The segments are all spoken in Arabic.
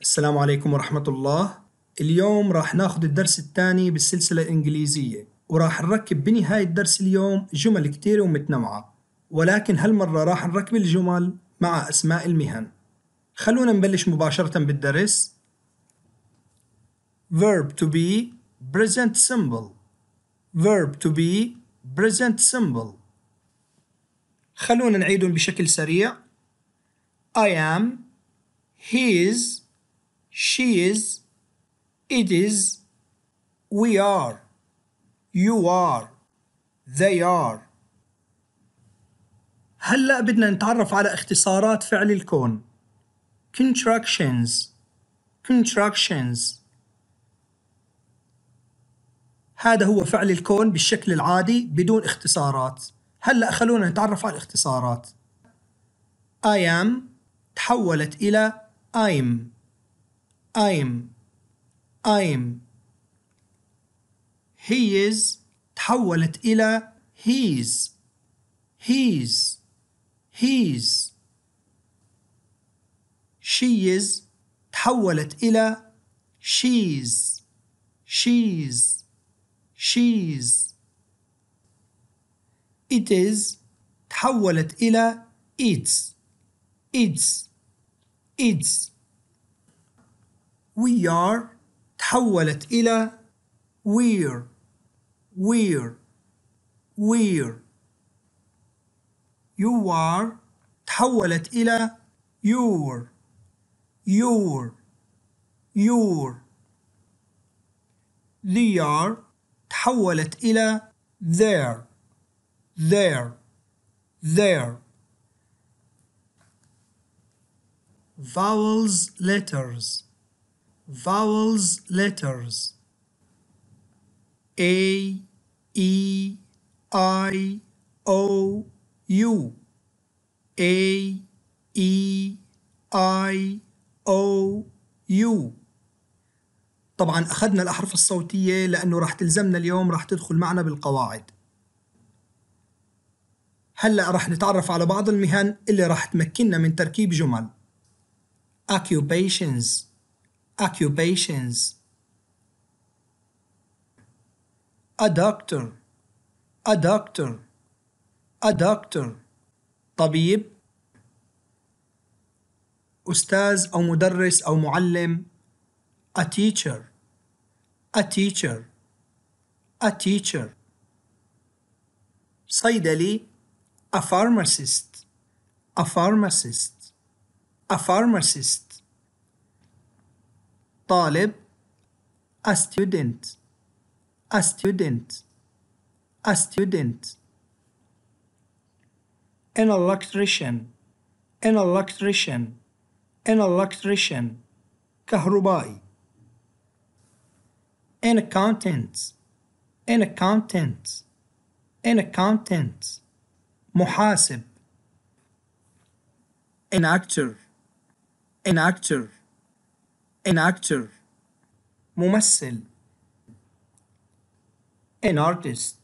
السلام عليكم ورحمة الله اليوم راح ناخد الدرس الثاني بالسلسلة الإنجليزية وراح نركب بنهاية درس اليوم جمل كتيرة ومتنوعة ولكن هالمرة راح نركب الجمل مع أسماء المهن خلونا نبلش مباشرة بالدرس verb to be present simple verb to be present simple خلونا نعيدهم بشكل سريع I am he is she is it is we are you are they are هلا بدنا نتعرف على اختصارات فعل الكون contractions contractions هذا هو فعل الكون بالشكل العادي بدون اختصارات هلا خلونا نتعرف على الاختصارات I am تحولت إلى I'm I'm I'm he is تحولت إلى he's he's he's she is تحولت إلى she's she's she's it is تحولت إلى it's it's it's we are تحولت إلى we're we're we're you are تحولت إلى your your your they are تحولت إلى their their their vowels letters vowels letters A, E, I, O, U A, E, I, O, U طبعا أخذنا الأحرف الصوتية لأنه راح تلزمنا اليوم راح تدخل معنا بالقواعد هلأ راح نتعرف على بعض المهن اللي راح تمكننا من تركيب جمل occupations occupations a doctor a doctor a doctor طبيب أستاذ أو مدرس أو معلم a teacher a teacher a teacher صيدلي a pharmacist a pharmacist a pharmacist طالب a student a student a student an electrician an electrician an electrician كهربائي an accountant an accountant an accountant محاسب an actor an actor an actor ممثل an artist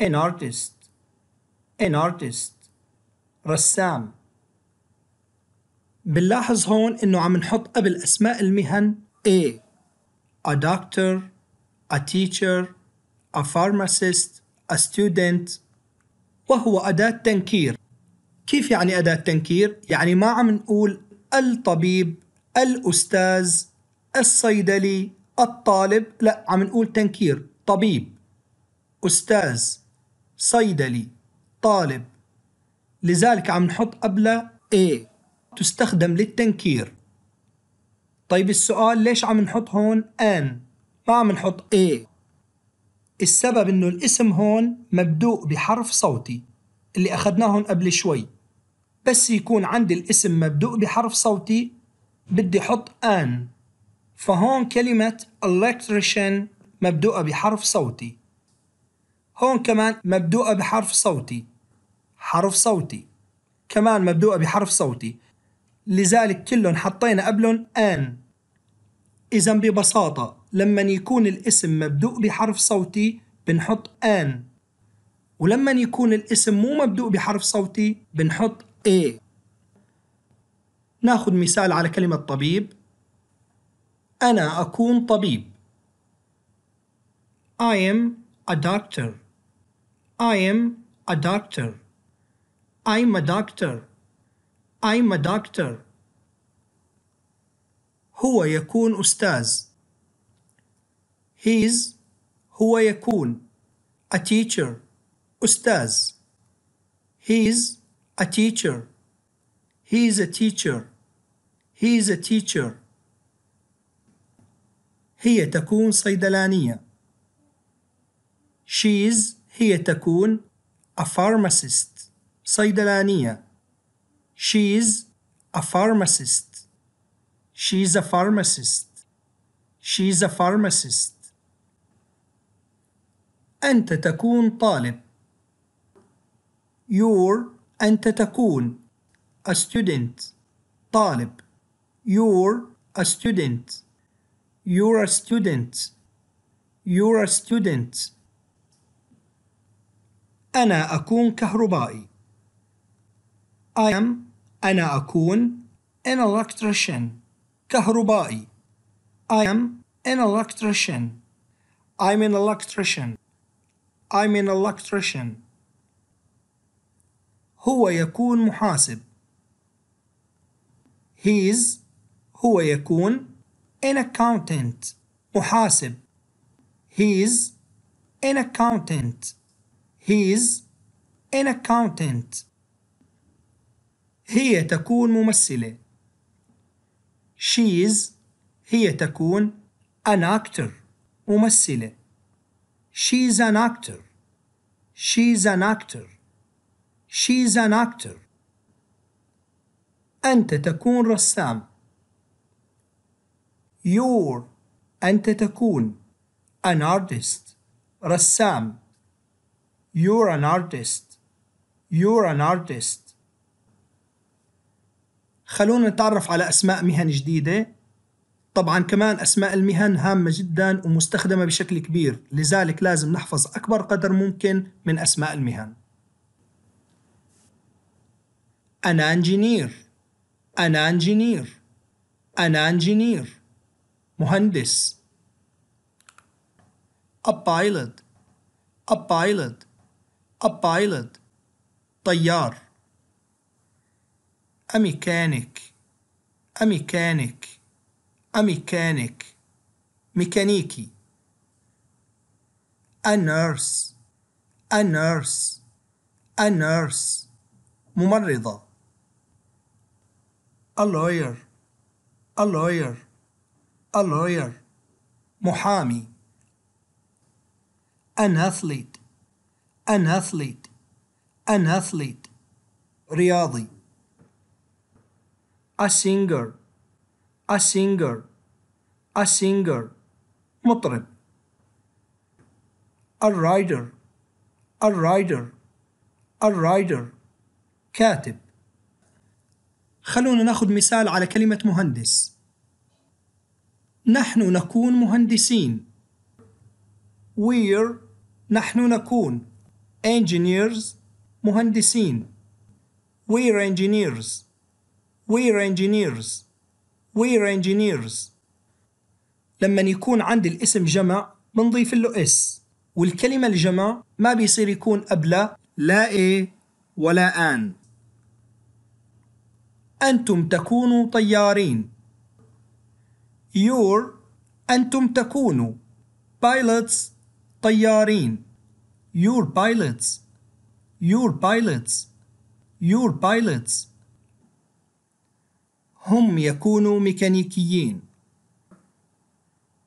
an artist an artist رسام بنلاحظ هون انه عم نحط قبل اسماء المهن a a doctor a teacher a pharmacist a student وهو أداة تنكير كيف يعني أداة تنكير؟ يعني ما عم نقول الطبيب الأستاذ الصيدلي الطالب لا عم نقول تنكير طبيب أستاذ صيدلي طالب لذلك عم نحط قبلها A تستخدم للتنكير طيب السؤال ليش عم نحط هون أن ما عم نحط A السبب انه الاسم هون مبدوء بحرف صوتي اللي هون قبل شوي بس يكون عندي الاسم مبدوء بحرف صوتي بدي أحط ان فهون كلمة electrician مبدوءة بحرف صوتي هون كمان مبدوءة بحرف صوتي حرف صوتي كمان مبدوءة بحرف صوتي لذلك كلهم حطينا قبلهم آن إذا ببساطة لما يكون الاسم مبدوء بحرف صوتي بنحط آن ولما يكون الاسم مو مبدوء بحرف صوتي بنحط A ناخذ مثال على كلمة طبيب أنا أكون طبيب I am a doctor I am a doctor I'm a doctor I'm a doctor هو يكون أستاذ He's هو يكون a teacher أستاذ He's a teacher He is a teacher. He is a teacher. هي تكون صيدلانية. She is هي تكون a pharmacist صيدلانية. She is a pharmacist. She is a pharmacist. She is a pharmacist. أنت تكون طالب. You're أنت تكون a student طالب you're a student you're a student you're a student أنا أكون كهربائي I am أنا أكون an electrician كهربائي I am an electrician I'm an electrician I'm an electrician هو يكون محاسب he's هو يكون an accountant محاسب he's an accountant he's an accountant هي تكون ممثلة she's هي تكون an actor ممثلة she's an actor she's an actor she's an actor أنت تكون رسام. يور أنت تكون an artist رسام. You're an artist. You're an artist. خلونا نتعرف على أسماء مهن جديدة. طبعا كمان أسماء المهن هامة جدا ومستخدمة بشكل كبير، لذلك لازم نحفظ أكبر قدر ممكن من أسماء المهن. أنا إنجينير. أنا إنجينير أنا إنجينير مهندس a pilot a pilot a pilot طيار a mechanic a mechanic a mechanic ميكانيكي a nurse a nurse a nurse ممرضه a lawyer, a lawyer, a lawyer. محامي an athlete, an athlete, an athlete. رياضي a singer, a singer, a singer. مطرب a rider, a rider, a rider. كاتب خلونا ناخذ مثال على كلمة مهندس نحن نكون مهندسين we're نحن نكون engineers مهندسين we're engineers we're engineers we're engineers لما يكون عند الاسم جمع بنضيف له اس والكلمة الجمع ما بيصير يكون قبلها لا ايه ولا ان أنتم تكونوا طيارين. يور أنتم تكونوا pilots طيارين. Your pilots. Your pilots. Your pilots. هم يكونوا ميكانيكيين.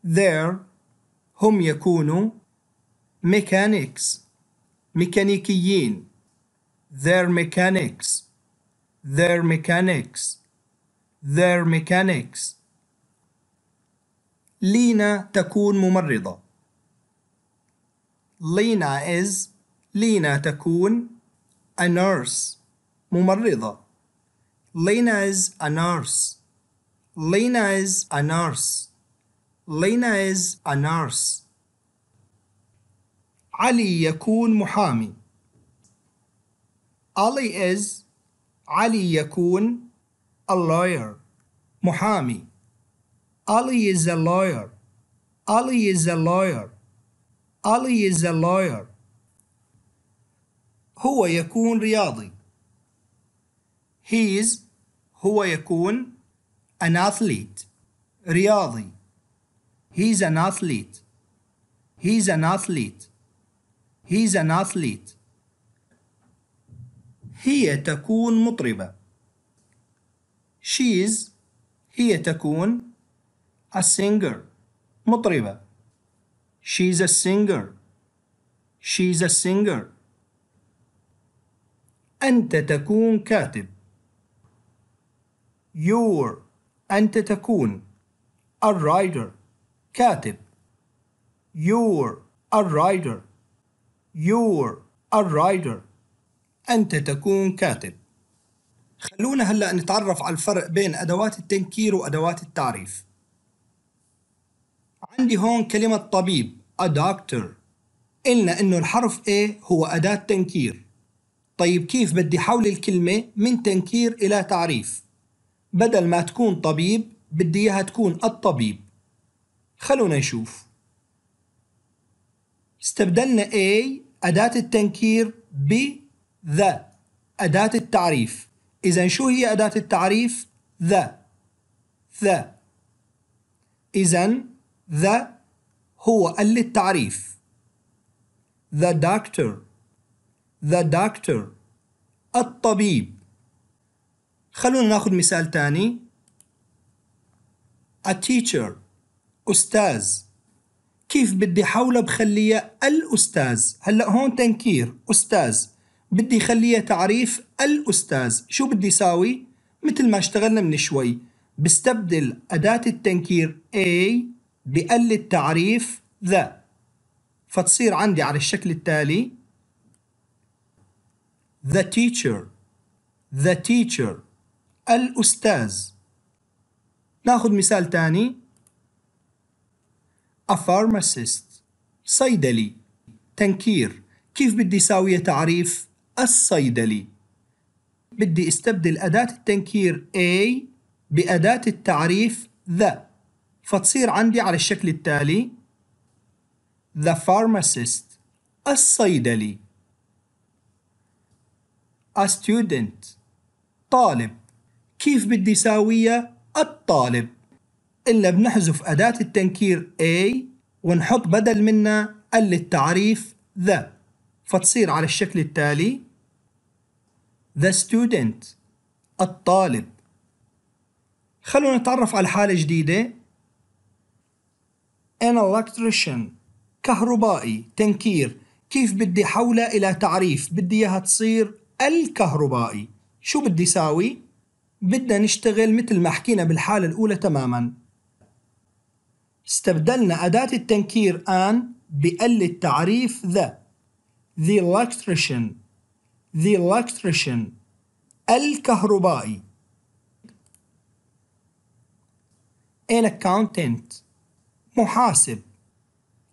There هم يكونوا ميكانيكس ميكانيكيين. Their mechanics. their mechanics their mechanics لينا تكون ممرضة Lena is لينا تكون a nurse ممرضة لينا is a nurse Lena is a nurse Lena is a nurse علي يكون محامي Ali is Ali يكون a lawyer محامي Ali is a lawyer Ali is a lawyer Ali is a lawyer هو يكون رياضي he is هو يكون an athlete رياضي he's an athlete he's an athlete he's an athlete هي تكون مطربة she's هي تكون a singer مطربة she's a singer she's a singer أنت تكون كاتب your أنت تكون a writer كاتب you're a writer you're a writer أنت تكون كاتب خلونا هلأ نتعرف على الفرق بين أدوات التنكير وأدوات التعريف عندي هون كلمة طبيب a doctor قلنا إنه الحرف A هو أداة تنكير طيب كيف بدي حول الكلمة من تنكير إلى تعريف بدل ما تكون طبيب بدي إياها تكون الطبيب خلونا نشوف استبدلنا A أداة التنكير ب ذا أداة التعريف إذا شو هي أداة التعريف؟ ذا ذا إذا ذا هو أل التعريف the doctor the doctor الطبيب خلونا ناخذ مثال تاني a teacher أستاذ كيف بدي حوله بخليها الأستاذ هلأ هون تنكير أستاذ بدي خليها تعريف الأستاذ شو بدي ساوي؟ مثل ما اشتغلنا من شوي بستبدل أداة التنكير A بقل التعريف ذا فتصير عندي على الشكل التالي the teacher the teacher الأستاذ ناخذ مثال تاني a pharmacist صيدلي تنكير كيف بدي ساوية تعريف الصيدلي بدي استبدل أداة التنكير A بأداة التعريف the فتصير عندي على الشكل التالي the pharmacist الصيدلي a student طالب كيف بدي ساوية الطالب إلا بنحذف أداة التنكير A ونحط بدل منها للتعريف the فتصير على الشكل التالي the student الطالب خلونا نتعرف على حالة جديدة an electrician كهربائي تنكير كيف بدي حولها إلى تعريف بدي إياها تصير الكهربائي شو بدي ساوي؟ بدنا نشتغل مثل ما حكينا بالحالة الأولى تماما استبدلنا أداة التنكير آن بأل التعريف the the electrician the electrician الكهربائي an accountant محاسب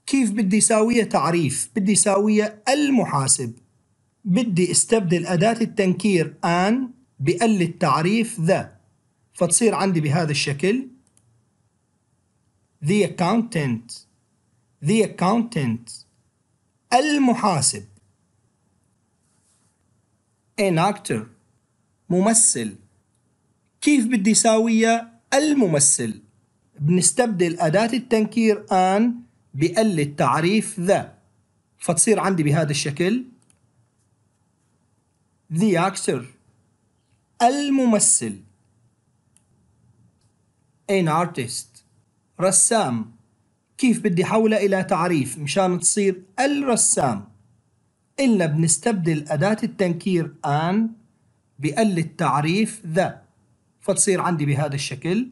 كيف بدي ساوية تعريف بدي ساوية المحاسب بدي استبدل أداة التنكير an بأل التعريف the فتصير عندي بهذا الشكل the accountant the accountant المحاسب an actor ممثل كيف بدي ساوية الممثل بنستبدل أداة التنكير an بقل التعريف the فتصير عندي بهذا الشكل the actor الممثل an artist رسام كيف بدي حولها إلى تعريف مشان تصير الرسام إلا بنستبدل أداة التنكير أن بأل التعريف the فتصير عندي بهذا الشكل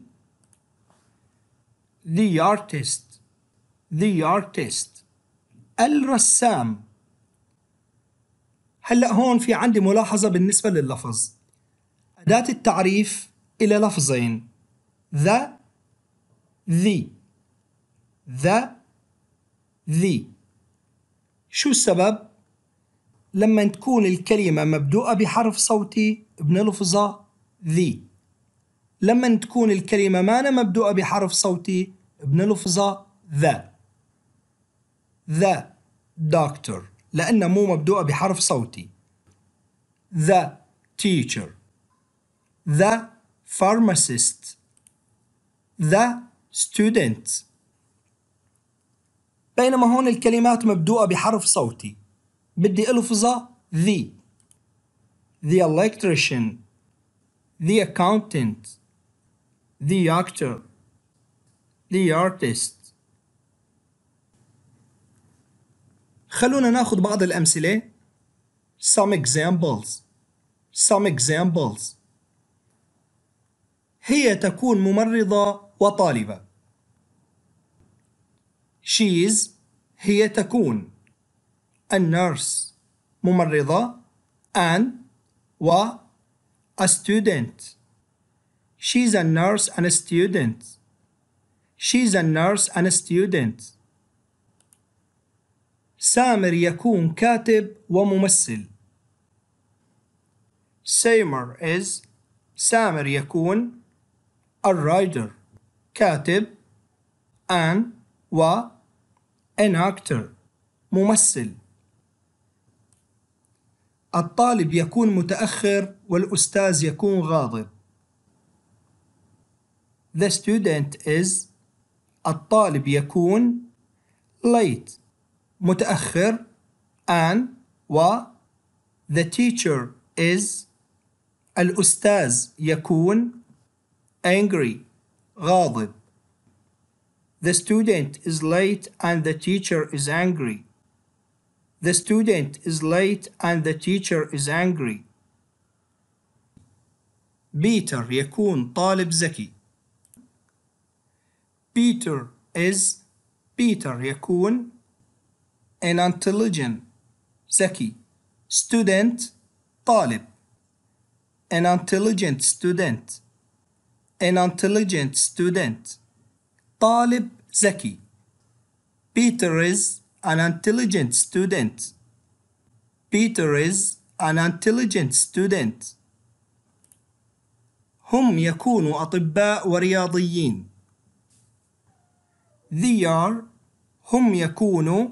the artist the artist الرسام هلا هون في عندي ملاحظة بالنسبة لللفظ أداة التعريف إلى لفظين the the the the شو السبب؟ لما تكون الكلمة مبدوءة بحرف صوتي بنلفظه ذي لما تكون الكلمة مانا مبدوءة بحرف صوتي بنلفظه ذا ذا دكتور لأنها مو مبدوءة بحرف صوتي ذا teacher the pharmacist the student بينما هون الكلمات مبدوءة بحرف صوتي بدي ألفظة the the electrician the accountant the actor the artist خلونا ناخد بعض الأمثلة some examples some examples هي تكون ممرضة وطالبة she is هي تكون A nurse, ممرضة and و a student she's a nurse and a student she's a nurse and a student سامر يكون كاتب وممثل سامر is سامر يكون a writer كاتب and و an actor ممثل الطالب يكون متأخر والأستاذ يكون غاضب. The student is الطالب يكون late متأخر and و the teacher is الأستاذ يكون angry غاضب The student is late and the teacher is angry The student is late and the teacher is angry. Peter يكون طالب ذكي. Peter is Peter يكون an intelligent ذكي student طالب an intelligent student an intelligent student طالب ذكي Peter is an intelligent student. Peter is an intelligent student. هم يكونوا أطباء ورياضيين. They are هم يكونوا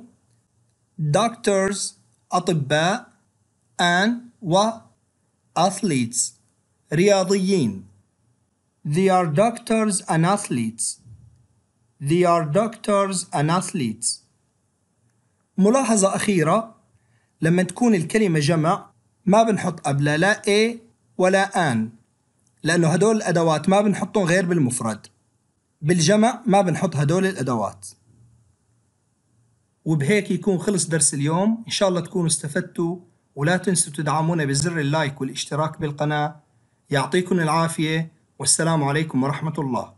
doctors أطباء and و athletes رياضيين. They are doctors and athletes. They are doctors and athletes. ملاحظة أخيرة لما تكون الكلمة جمع ما بنحط قبلها لا إي ولا آن لأنه هدول الأدوات ما بنحطهم غير بالمفرد بالجمع ما بنحط هدول الأدوات وبهيك يكون خلص درس اليوم إن شاء الله تكونوا استفدتوا ولا تنسوا تدعمونا بزر اللايك والاشتراك بالقناة يعطيكم العافية والسلام عليكم ورحمة الله